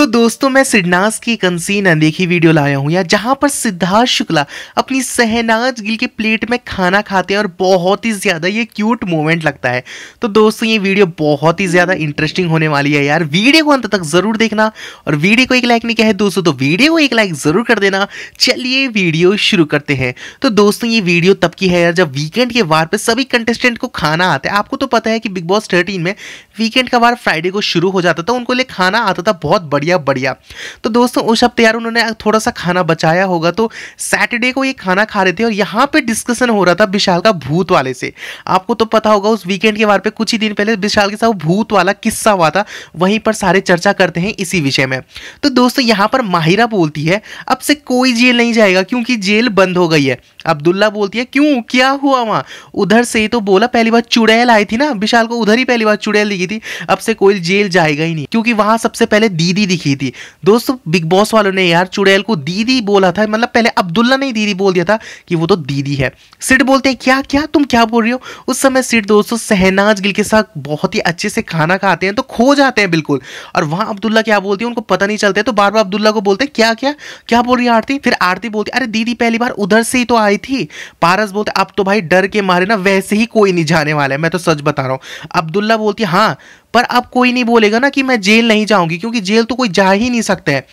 तो दोस्तों मैं सिडनास की एक अनसीन अनदेखी वीडियो लाया हूँ यहाँ जहाँ पर सिद्धार्थ शुक्ला अपनी सहनाज गिल के प्लेट में खाना खाते हैं और बहुत ही ज़्यादा ये क्यूट मोमेंट लगता है तो दोस्तों ये वीडियो बहुत ही ज़्यादा इंटरेस्टिंग होने वाली है यार वीडियो को अंत तक ज़रूर देखना और वीडियो को एक लाइक नहीं किया है दोस्तों तो वीडियो को एक लाइक ज़रूर कर देना चलिए वीडियो शुरू करते हैं तो दोस्तों ये वीडियो तब की है यार जब वीकेंड के वार पर सभी कंटेस्टेंट को खाना आता है आपको तो पता है कि बिग बॉस थर्टीन में वीकेंड का वार फ्राइडे को शुरू हो जाता था उनको लिए खाना आता था बहुत बढ़िया बढ़िया बढ़िया तो दोस्तों उस हफ्ते यार उन्होंने थोड़ा सा खाना बचाया होगा तो सैटरडे को ये खाना खा रहे थे और यहाँ पे डिस्कशन हो रहा था विशाल का भूत वाले से आपको तो पता होगा उस वीकेंड के बारे में कुछ ही दिन पहले विशाल के साथ भूत वाला किस्सा हुआ था वहीं पर सारे चर्चा करते हैं इसी विषय में तो दोस्तों यहाँ पर माहिरा बोलती है अब से कोई जेल नहीं जाएगा क्योंकि जेल बंद हो गई है अब्दुल्ला बोलती है क्यों क्या हुआ वहाँ उधर से ही तो बोला पहली बार चुड़ैल आई थी ना विशाल को उधर ही पहली बार चुड़ैल दिखी थी अब से कोई जेल जाएगा ही नहीं क्योंकि वहाँ सबसे पहले दीदी दिखी की थी दोस्तों बिग बॉस वालों ने यार चुड़ैल को दीदी बोला था मतलब पहले अब्दुल्ला ने दीदी बोल दिया था कि वो तो दीदी है सिड बोलते हैं क्या क्या तुम क्या बोल रही हो उस समय सिड दोस्तों सहनाज गिल के साथ बहुत ही अच्छे से खाना खाते हैं तो खो जाते हैं बिल्कुल और वहाँ अब्दुल्ला क्या बोलती है उनको पता नहीं चलता तो बार बार अब्दुल्ला को बोलते हैं क्या क्या क्या बोल रही है आरती फिर आरती बोलती अरे दीदी पहली बार उधर से ही तो आई थी पारस बोलते अब तो भाई डर के मारे ना वैसे ही कोई नहीं जाने वाला है मैं तो सच बता रहा हूँ अब्दुल्ला बोलती हाँ पर अब कोई नहीं बोलेगा ना कि मैं जेल नहीं जाऊंगी क्योंकि जेल तो कोई जा ही नहीं सकता है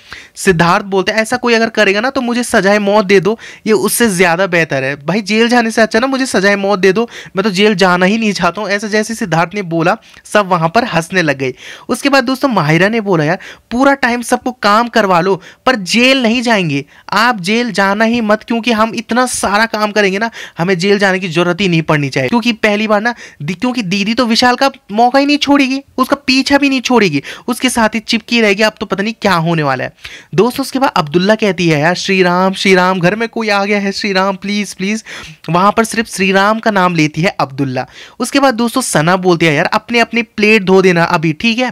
सिद्धार्थ बोलते हैं ऐसा कोई अगर करेगा ना तो मुझे सजाए मौत दे दो ये उससे ज़्यादा बेहतर है भाई जेल जाने से अच्छा ना मुझे सजाए मौत दे दो मैं तो जेल जाना ही नहीं चाहता हूँ ऐसा जैसे सिद्धार्थ ने बोला सब वहाँ पर हंसने लग गए उसके बाद दोस्तों माहिरा ने बोला यार पूरा टाइम सबको काम करवा लो पर जेल नहीं जाएंगे आप जेल जाना ही मत क्योंकि हम इतना सारा काम करेंगे ना हमें जेल जाने की जरूरत ही नहीं पड़नी चाहिए क्योंकि पहली बार ना क्योंकि दीदी तो विशाल का मौका ही नहीं छोड़ेगी उसका पीछा भी नहीं छोड़ेगी उसके साथ ही चिपकी रहेगी अब तो पता नहीं क्या होने वाला है दोस्तों उसके बाद अब्दुल्ला कहती है यार श्री राम श्री राम घर में कोई आ गया है श्री राम प्लीज़ प्लीज़ वहां पर सिर्फ श्री राम का नाम लेती है अब्दुल्ला उसके बाद दोस्तों सना बोलती है यार अपने अपने प्लेट धो देना अभी ठीक है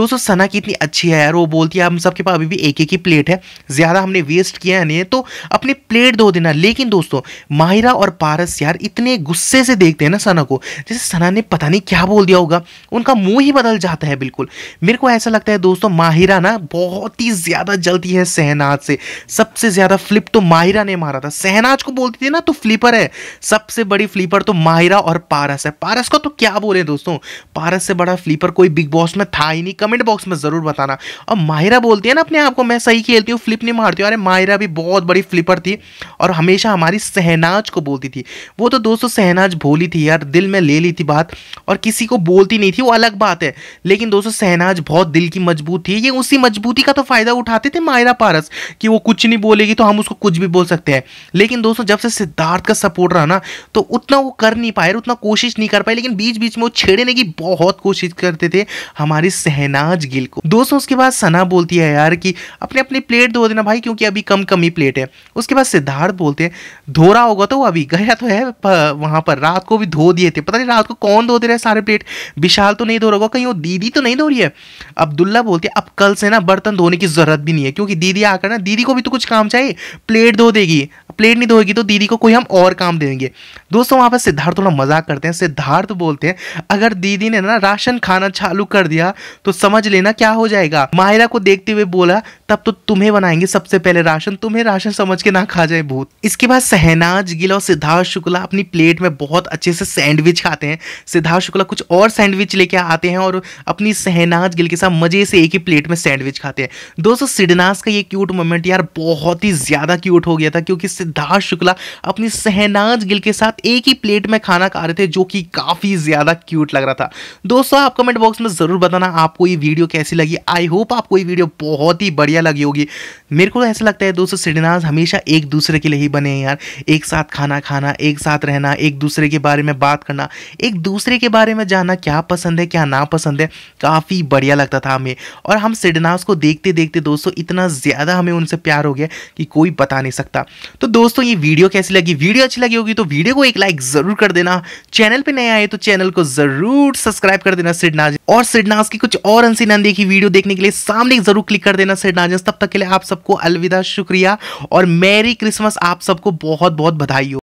दोस्तों सना की कितनी अच्छी है यार वो बोलती है हम सबके पास अभी भी एक एक ही प्लेट है ज़्यादा हमने वेस्ट किया है नहीं तो अपनी प्लेट धो देना लेकिन दोस्तों माहिरा और पारस यार इतने गुस्से से देखते हैं ना सना को जैसे सना ने पता नहीं क्या बोल दिया होगा उनका मुंह ही बदल जाता है बिल्कुल मेरे को ऐसा लगता है दोस्तों माहिरा ना बहुत ही ज़्यादा जलती है सहनाज से सबसे ज़्यादा फ्लिप तो माहिरा ने मारा था सहनाज को बोलती थी ना तो फ्लिपर है सबसे बड़ी फ्लिपर तो माहिरा और पारस है पारस को तो क्या बोले दोस्तों पारस से बड़ा फ्लिपर कोई बिग बॉस में था ही नहीं कमेंट बॉक्स में ज़रूर बताना और माहिरा बोलती है ना अपने आप को मैं सही खेलती हूँ फ्लिप नहीं मारती हूँ अरे माहिरा भी बहुत बड़ी फ्लिपर थी और हमेशा हमारी सहनाज को बोलती थी वो तो दोस्तों सहनाज भोली थी यार दिल में ले ली थी बात और किसी को बोलती नहीं थी वो अलग बात बात है लेकिन दोस्तों सहनाज बहुत दिल की मजबूत थी ये उसी मजबूती का तो फायदा उठाते थे मायरा पारस कि वो कुछ नहीं बोलेगी तो हम उसको कुछ भी बोल सकते हैं लेकिन दोस्तों जब से सिद्धार्थ का सपोर्ट रहा ना तो उतना वो कर नहीं पाए उतना कोशिश नहीं कर पाए लेकिन बीच बीच में वो छेड़ने की बहुत कोशिश करते थे हमारी सहनाज गिल को दोस्तों उसके बाद सना बोलती है यार कि अपने अपने प्लेट धो देना भाई क्योंकि अभी कम कमी प्लेट है उसके बाद सिद्धार्थ बोलते हैं धो रहा होगा तो वो अभी गया तो है वहां पर रात को भी धो दिए थे पता नहीं रात को कौन धो दे रहे सारे प्लेट विशाल तो नहीं धो रहा हुआ कहीं वो दीदी तो नहीं धो रही है अब्दुल्ला बोलती है अब कल से ना बर्तन धोने की जरूरत भी नहीं है क्योंकि दीदी आकर ना दीदी को भी तो कुछ काम चाहिए प्लेट धो देगी प्लेट नहीं धोएगी तो दीदी को कोई हम और काम देंगे दोस्तों वहाँ पर सिद्धार्थ थोड़ा मजाक करते हैं सिद्धार्थ बोलते हैं अगर दीदी ने ना राशन खाना चालू कर दिया तो समझ लेना क्या हो जाएगा माहिरा को देखते हुए बोला तब तो तुम्हें बनाएंगे सबसे पहले राशन तुम्हें राशन समझ के ना खा जाए भूत इसके बाद सहनाज गिल और सिद्धार्थ शुक्ला अपनी प्लेट में बहुत अच्छे से सैंडविच खाते हैं सिद्धार्थ शुक्ला कुछ और सैंडविच लेके आते हैं और अपनी सहनाज गिल के साथ मजे से एक ही प्लेट में सैंडविच खाते हैं दोस्तों सिडनास का ये क्यूट मोमेंट यार बहुत ही ज्यादा क्यूट हो गया था क्योंकि सिद्धार्थ शुक्ला अपनी सहनाज गिल के साथ एक ही प्लेट में खाना खा रहे थे जो कि काफ़ी ज़्यादा क्यूट लग रहा था दोस्तों आप कमेंट बॉक्स में ज़रूर बताना आपको ये वीडियो कैसी लगी आई होप आपको ये वीडियो बहुत ही बढ़िया लगी होगी मेरे को तो ऐसा लगता है दोस्तों सिडनाज हमेशा एक दूसरे के लिए ही बने हैं यार एक साथ खाना खाना एक साथ रहना एक दूसरे के बारे में बात करना एक दूसरे के बारे में जानना क्या पसंद है क्या ना पसंद है काफ़ी बढ़िया लगता था हमें और हम सिडनाज को देखते देखते दोस्तों इतना ज़्यादा हमें उनसे प्यार हो गया कि कोई बता नहीं सकता तो दोस्तों ये वीडियो कैसी लगी वीडियो अच्छी लगी होगी तो वीडियो को एक लाइक जरूर कर देना चैनल पे नए आए तो चैनल को जरूर सब्सक्राइब कर देना सिडनाज और सिडनाज की कुछ और नंदी की वीडियो देखने के लिए सामने जरूर क्लिक कर देना सिडनाज तब तक के लिए आप सबको अलविदा शुक्रिया और मैरी क्रिसमस आप सबको बहुत बहुत बधाई हो